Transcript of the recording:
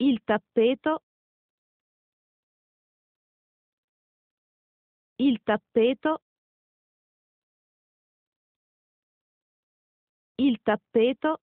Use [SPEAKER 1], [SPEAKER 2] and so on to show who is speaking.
[SPEAKER 1] Il tappeto Il tappeto Il tappeto